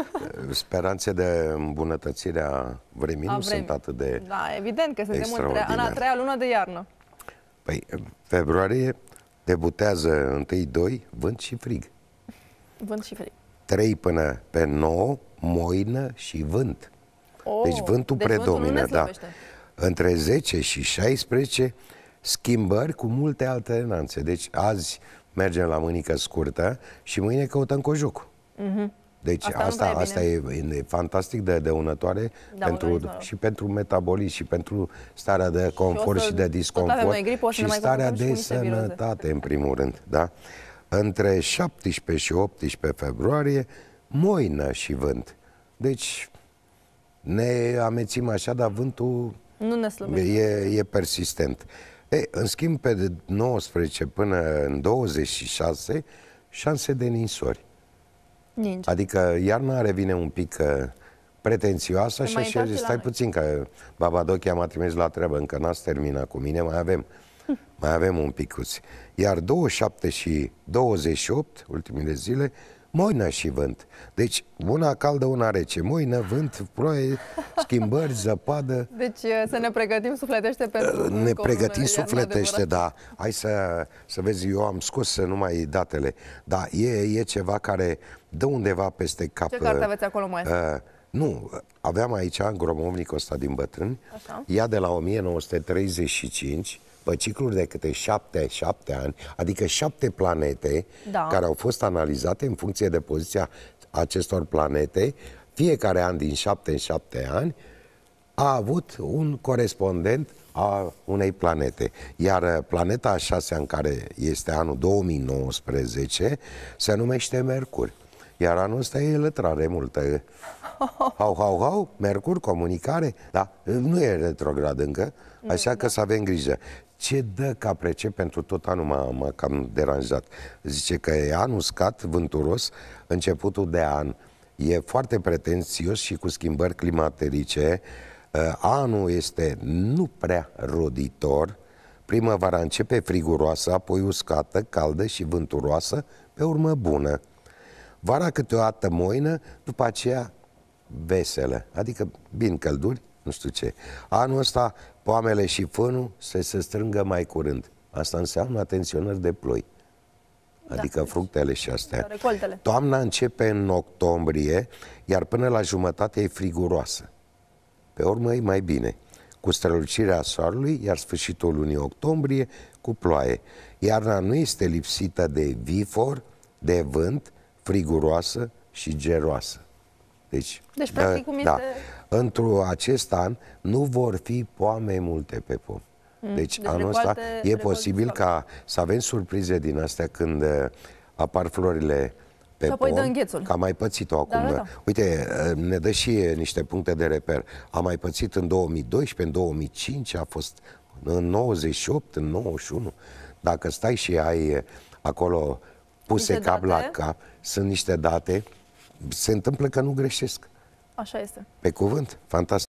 Speranțe de îmbunătățirea vremii a nu vremi. sunt atât de Da, evident că suntem între, în a treia lună de iarnă. Păi, februarie debutează întâi, doi vânt și frig. Vânt și frig. Trei până pe nouă, moină și vânt. Oh, deci vântul deci predomină, vântul da. Între 10 și 16 schimbări cu multe alternanțe. Deci azi mergem la mânică scurtă și mâine căutăm cojucul. Mm-hmm. Deci asta, asta, asta e, e fantastic de dăunătoare da, pentru, și pentru metabolism și pentru starea de confort și, să, și de disconfort grip, și starea de și sănătate în primul rând. Da? Între 17 și 18 februarie moină și vânt. Deci ne amețim așa, dar vântul nu ne e, e persistent. E, în schimb, pe 19 până în 26, șanse de ninsori. Nici. Adică iarna revine un pic uh, pretențioasă și așa zis, stai puțin că Babadochia m-a trimis la treabă, încă n-ați terminat cu mine, mai avem. Mai avem un picuț. Iar 27 și 28, ultimele zile, moină și vânt. Deci una caldă, una rece, moină, vânt, ploaie, schimbări, zăpadă. Deci să ne pregătim sufletește pentru... Ne pregătim sufletește, da. Hai să, să vezi, eu am scos numai datele, dar e, e ceva care dă undeva peste cap. Ce carte uh, aveți acolo, mai? Uh, nu, aveam aici gromovnicul ăsta din bătrân, Așa. ea de la 1935, pe cicluri de câte șapte, șapte ani, adică șapte planete da. care au fost analizate în funcție de poziția acestor planete, fiecare an din șapte în șapte ani, a avut un corespondent a unei planete. Iar uh, planeta a șasea în care este anul 2019 se numește Mercur. Iar anul ăsta e lătrare multă. Hau, hau, hau, Mercur, comunicare, da, nu e retrograd încă, așa că să avem grijă. Ce dă ca prece pentru tot anul m-a, m-a cam deranjat. Zice că e an uscat, vânturos, începutul de an. E foarte pretențios și cu schimbări climaterice. Uh, anul este nu prea roditor, Primăvara începe friguroasă, apoi uscată, caldă și vânturoasă, pe urmă bună. Vara câteodată moină, după aceea veselă, adică bine călduri, nu știu ce. Anul ăsta poamele și fânul se, se strângă mai curând. Asta înseamnă atenționări de ploi. Da. Adică da. fructele și astea. Da, recoltele. Toamna începe în octombrie, iar până la jumătate e friguroasă. Pe urmă e mai bine. Cu strălucirea soarelui, iar sfârșitul lunii octombrie, cu ploaie. Iarna nu este lipsită de vifor, de vânt, friguroasă și geroasă. Deci, deci da, practic, da, cum da. este... într o acest an nu vor fi poame multe pe pom. Mm. Deci, deci anul ăsta e posibil ca să avem surprize din astea când uh, apar florile pe și apoi pom, dă înghețul. Că am mai pățit-o da, acum. Da, da, da. Uite, uh, ne dă și niște puncte de reper. Am mai pățit în 2012, în 2005, a fost în 98, în 91. Dacă stai și ai uh, acolo puse niște cap date. la cap, sunt niște date, se întâmplă că nu greșesc. Așa este. Pe cuvânt, fantastic.